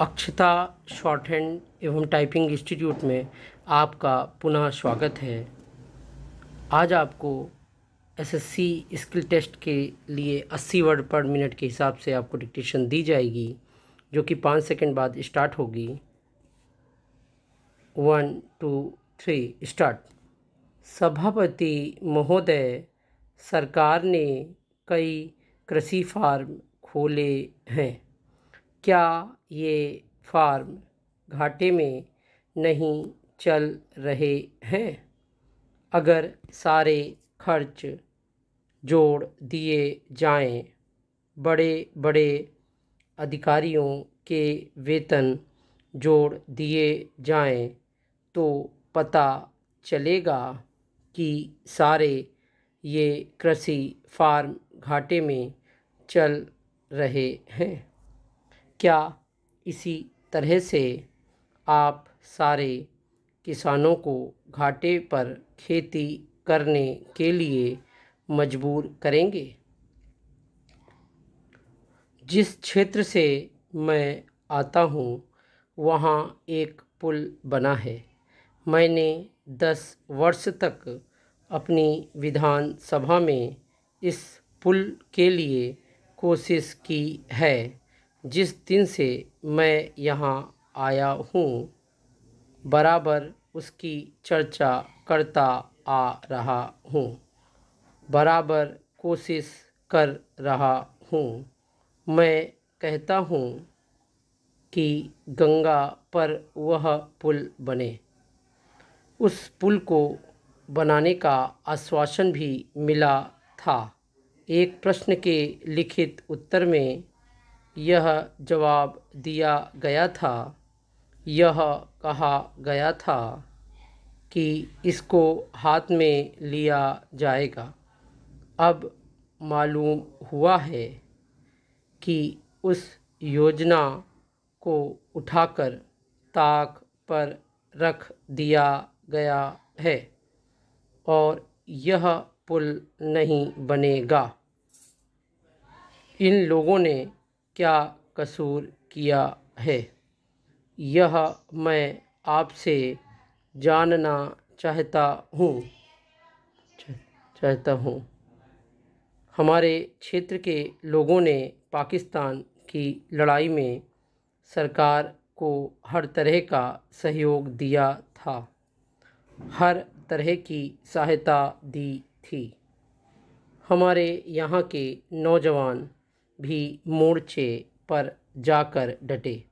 अक्षता shorthand एवं typing institute में आपका पुनः स्वागत है आज आपको एसएससी स्किल टेस्ट के लिए 80 वर्ड पर मिनट के हिसाब से आपको डिक्टेशन दी जाएगी जो कि पाँच सेकंड बाद स्टार्ट होगी वन टू थ्री स्टार्ट सभापति महोदय सरकार ने कई कृषि फार्म खोले हैं क्या ये फार्म घाटे में नहीं चल रहे हैं अगर सारे खर्च जोड़ दिए जाएं बड़े बड़े अधिकारियों के वेतन जोड़ दिए जाएं तो पता चलेगा कि सारे ये कृषि फार्म घाटे में चल रहे हैं क्या इसी तरह से आप सारे किसानों को घाटे पर खेती करने के लिए मजबूर करेंगे जिस क्षेत्र से मैं आता हूँ वहाँ एक पुल बना है मैंने दस वर्ष तक अपनी विधानसभा में इस पुल के लिए कोशिश की है जिस दिन से मैं यहाँ आया हूँ बराबर उसकी चर्चा करता आ रहा हूँ बराबर कोशिश कर रहा हूँ मैं कहता हूँ कि गंगा पर वह पुल बने उस पुल को बनाने का आश्वासन भी मिला था एक प्रश्न के लिखित उत्तर में यह जवाब दिया गया था यह कहा गया था कि इसको हाथ में लिया जाएगा अब मालूम हुआ है कि उस योजना को उठाकर ताक पर रख दिया गया है और यह पुल नहीं बनेगा इन लोगों ने क्या कसूर किया है यह मैं आपसे जानना चाहता हूँ चाहता हूँ हमारे क्षेत्र के लोगों ने पाकिस्तान की लड़ाई में सरकार को हर तरह का सहयोग दिया था हर तरह की सहायता दी थी हमारे यहाँ के नौजवान भी मोर्चे पर जाकर डटे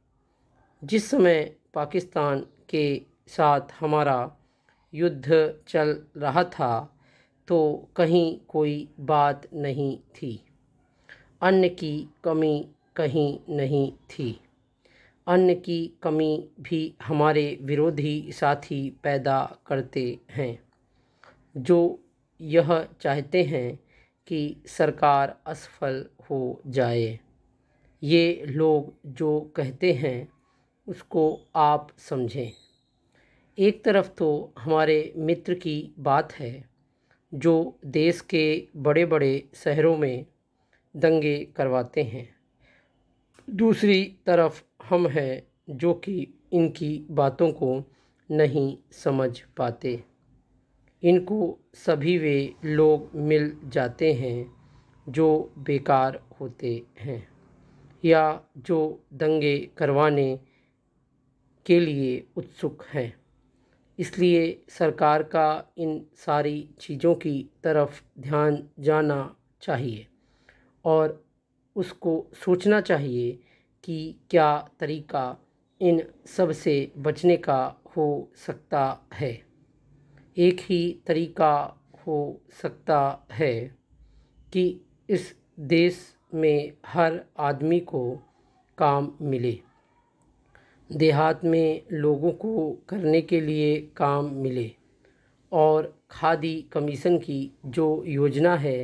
जिस समय पाकिस्तान के साथ हमारा युद्ध चल रहा था तो कहीं कोई बात नहीं थी अन्न की कमी कहीं नहीं थी अन्न की कमी भी हमारे विरोधी साथी पैदा करते हैं जो यह चाहते हैं कि सरकार असफल हो जाए ये लोग जो कहते हैं उसको आप समझें एक तरफ तो हमारे मित्र की बात है जो देश के बड़े बड़े शहरों में दंगे करवाते हैं दूसरी तरफ हम हैं जो कि इनकी बातों को नहीं समझ पाते इनको सभी वे लोग मिल जाते हैं जो बेकार होते हैं या जो दंगे करवाने के लिए उत्सुक हैं इसलिए सरकार का इन सारी चीज़ों की तरफ ध्यान जाना चाहिए और उसको सोचना चाहिए कि क्या तरीका इन सब से बचने का हो सकता है एक ही तरीका हो सकता है कि इस देश में हर आदमी को काम मिले देहात में लोगों को करने के लिए काम मिले और खादी कमीशन की जो योजना है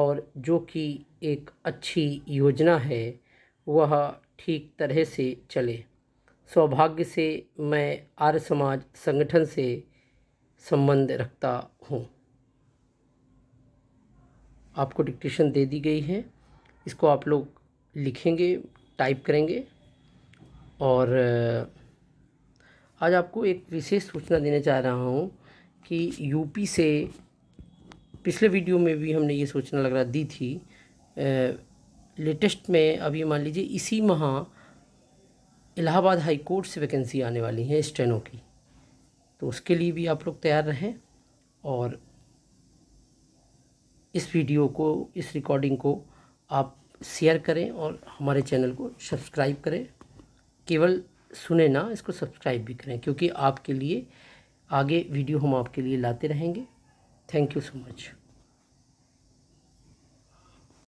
और जो कि एक अच्छी योजना है वह ठीक तरह से चले सौभाग्य से मैं आर्य समाज संगठन से संबंध रखता हूँ आपको डिक्टेशन दे दी गई है इसको आप लोग लिखेंगे टाइप करेंगे और आज आपको एक विशेष सूचना देना चाह रहा हूँ कि यूपी से पिछले वीडियो में भी हमने ये सूचना लग रहा दी थी लेटेस्ट में अभी मान लीजिए इसी माह इलाहाबाद हाई कोर्ट से वैकेंसी आने वाली है स्टेनो की तो उसके लिए भी आप लोग तैयार रहें और इस वीडियो को इस रिकॉर्डिंग को आप शेयर करें और हमारे चैनल को सब्सक्राइब करें केवल सुने ना इसको सब्सक्राइब भी करें क्योंकि आपके लिए आगे वीडियो हम आपके लिए लाते रहेंगे थैंक यू सो मच